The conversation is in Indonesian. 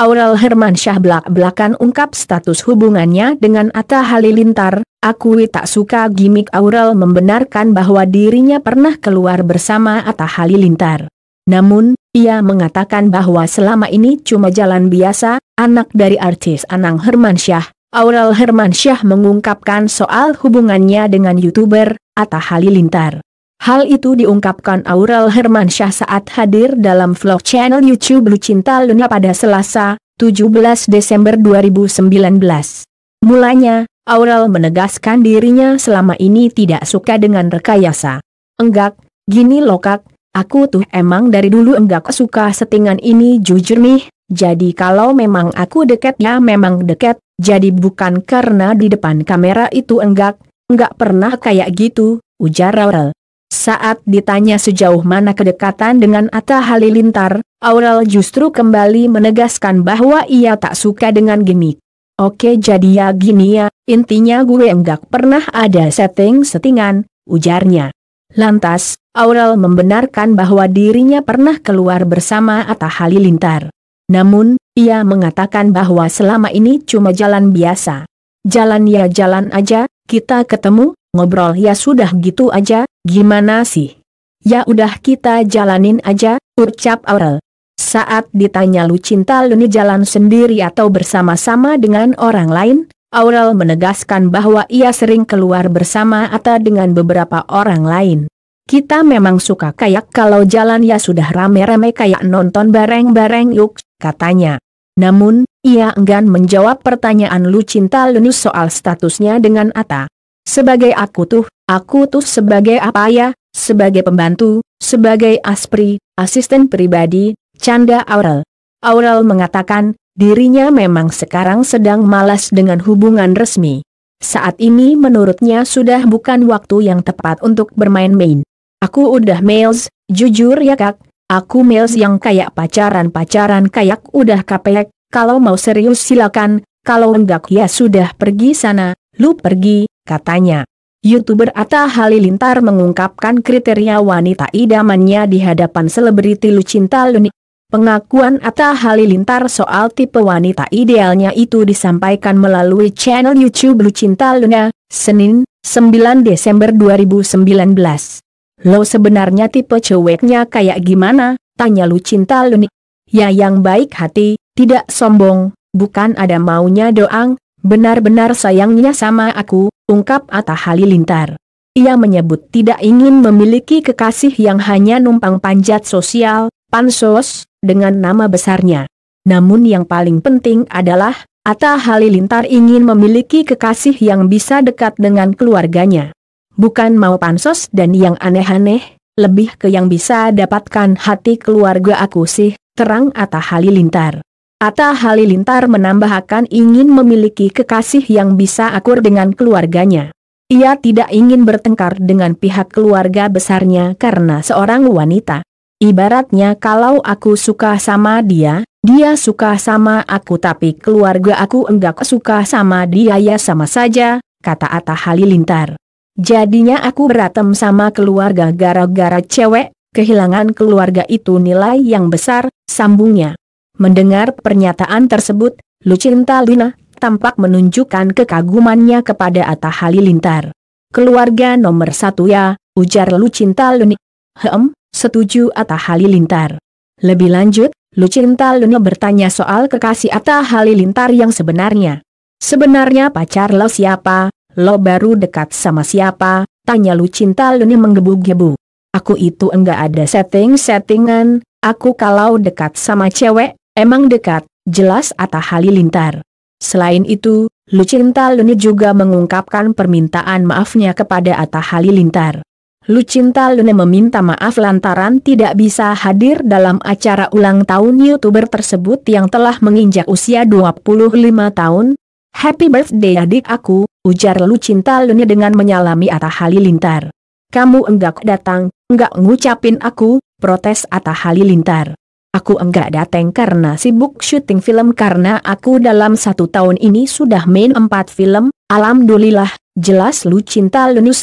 Aurel Hermansyah belak-belakan ungkap status hubungannya dengan Atta Halilintar, Aku tak suka gimmick Aurel membenarkan bahwa dirinya pernah keluar bersama Atta Halilintar. Namun, ia mengatakan bahwa selama ini cuma jalan biasa, anak dari artis Anang Hermansyah. Aurel Hermansyah mengungkapkan soal hubungannya dengan YouTuber, Atta Halilintar. Hal itu diungkapkan Aurel Hermansyah saat hadir dalam vlog channel YouTube Lucinta Luna pada Selasa, 17 Desember 2019. Mulanya, Aurel menegaskan dirinya selama ini tidak suka dengan rekayasa. Enggak, gini lokak, aku tuh emang dari dulu enggak suka settingan ini jujur nih, jadi kalau memang aku deket ya memang deket, jadi bukan karena di depan kamera itu enggak, enggak pernah kayak gitu, ujar Aurel. Saat ditanya sejauh mana kedekatan dengan Atta Halilintar, Aurel justru kembali menegaskan bahwa ia tak suka dengan gimmick. Oke jadi ya gini ya, intinya gue enggak pernah ada setting-settingan, ujarnya. Lantas, Aurel membenarkan bahwa dirinya pernah keluar bersama Atta Halilintar. Namun, ia mengatakan bahwa selama ini cuma jalan biasa. Jalan ya jalan aja, kita ketemu, ngobrol ya sudah gitu aja, gimana sih? Ya udah kita jalanin aja, ucap Aurel. Saat ditanya lu cinta Luni jalan sendiri atau bersama-sama dengan orang lain, Aurel menegaskan bahwa ia sering keluar bersama atau dengan beberapa orang lain. Kita memang suka kayak kalau jalan ya sudah rame-rame kayak nonton bareng-bareng yuk, katanya. Namun, ia enggan menjawab pertanyaan Lucinta Luni soal statusnya dengan Ata. Sebagai aku tuh, aku tuh sebagai apa ya, sebagai pembantu, sebagai aspri, asisten pribadi, canda Aurel. Aurel mengatakan, dirinya memang sekarang sedang malas dengan hubungan resmi. Saat ini menurutnya sudah bukan waktu yang tepat untuk bermain-main. Aku udah males, jujur ya kak, aku males yang kayak pacaran-pacaran kayak udah kapek, kalau mau serius silakan, kalau enggak ya sudah pergi sana, lu pergi, katanya. Youtuber Atta Halilintar mengungkapkan kriteria wanita idamannya di hadapan selebriti Lucinta Luni. Pengakuan Atta Halilintar soal tipe wanita idealnya itu disampaikan melalui channel YouTube Lucinta Luna, Senin, 9 Desember 2019. Lo sebenarnya tipe ceweknya kayak gimana, tanya Lucinta Luni. Ya yang baik hati, tidak sombong, bukan ada maunya doang, Benar-benar sayangnya sama aku, ungkap Atta Halilintar. Ia menyebut tidak ingin memiliki kekasih yang hanya numpang panjat sosial, pansos, dengan nama besarnya. Namun yang paling penting adalah, Atta Halilintar ingin memiliki kekasih yang bisa dekat dengan keluarganya. Bukan mau pansos dan yang aneh-aneh, lebih ke yang bisa dapatkan hati keluarga aku sih, terang Atta Halilintar. Atta Halilintar menambahkan ingin memiliki kekasih yang bisa akur dengan keluarganya. Ia tidak ingin bertengkar dengan pihak keluarga besarnya karena seorang wanita. Ibaratnya kalau aku suka sama dia, dia suka sama aku tapi keluarga aku enggak suka sama dia ya sama saja, kata Atta Halilintar. Jadinya aku beratem sama keluarga gara-gara cewek, kehilangan keluarga itu nilai yang besar, sambungnya. Mendengar pernyataan tersebut, Lucinta Lina tampak menunjukkan kekagumannya kepada Atta Halilintar. Keluarga nomor satu ya, ujar Lucinta Luni. Hem, setuju Atta Halilintar. Lebih lanjut, Lucinta Luni bertanya soal kekasih Atta Halilintar yang sebenarnya. Sebenarnya pacar lo siapa, lo baru dekat sama siapa, tanya Lucinta Luni menggebu-gebu. Aku itu enggak ada setting-settingan, aku kalau dekat sama cewek, Emang dekat, jelas Atta Halilintar. Selain itu, Lucinta Luni juga mengungkapkan permintaan maafnya kepada Atta Halilintar. Lucinta Lune meminta maaf lantaran tidak bisa hadir dalam acara ulang tahun youtuber tersebut yang telah menginjak usia 25 tahun. Happy birthday adik aku, ujar Lucinta Lune dengan menyalami Atta Halilintar. Kamu enggak datang, enggak ngucapin aku, protes Atta Halilintar. Aku enggak dateng karena sibuk syuting film karena aku dalam satu tahun ini sudah main empat film, alhamdulillah, jelas lu cinta Lunus,